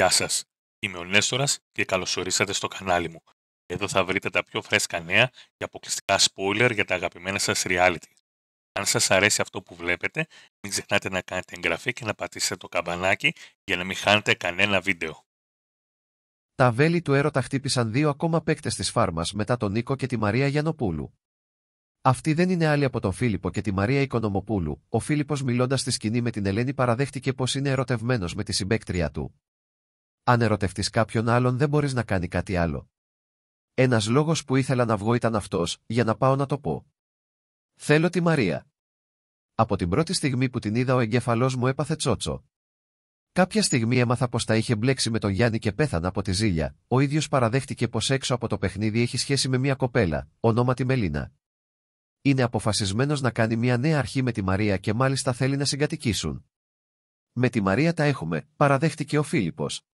Γεια σας, είμαι ο Νέστορας και καλωσορίσατε στο κανάλι μου. Εδώ θα βρείτε τα πιο φρέσκα νέα και αποκλειστικά spoiler για τα αγαπημένα σας reality. Αν σας αρέσει αυτό που βλέπετε, μην ξεχνάτε να κάνετε εγγραφή και να πατήσετε το καμπανάκι για να μην χάνετε κανένα βίντεο. Τα βέλη του έρωτα χτύπησαν δύο ακόμα παίκτες της φάρμας μετά τον Νίκο και τη Μαρία Γιανοπούλου. Αυτή δεν είναι άλλη από τον Φίλιππο και τη Μαρία Οικονομοπούλου. Ο Φίλιππος μιλώντας στη σκηνή με την Ελένη παραδέχτηκε πως είναι ερωτευμένος με τη συμπέκτρια του αν ερωτευτείς κάποιον άλλον δεν μπορείς να κάνει κάτι άλλο. Ένας λόγος που ήθελα να βγω ήταν αυτός για να πάω να το πω. Θέλω τη Μαρία. Από την πρώτη στιγμή που την είδα ο εγκέφαλός μου έπαθε τσότσο. Κάποια στιγμή έμαθα πως τα είχε μπλέξει με τον Γιάννη και πέθανα από τη ζήλια. Ο ίδιος παραδέχτηκε πως έξω από το παιχνίδι έχει σχέση με μια κοπέλα, ονόματι Μελίνα. Είναι αποφασισμένος να κάνει μια νέα αρχή με τη Μαρία και μάλιστα θέλει να συγκατοικήσουν. Με τη Μαρία τα έχουμε, παραδέχτηκε ο Φίλιππος.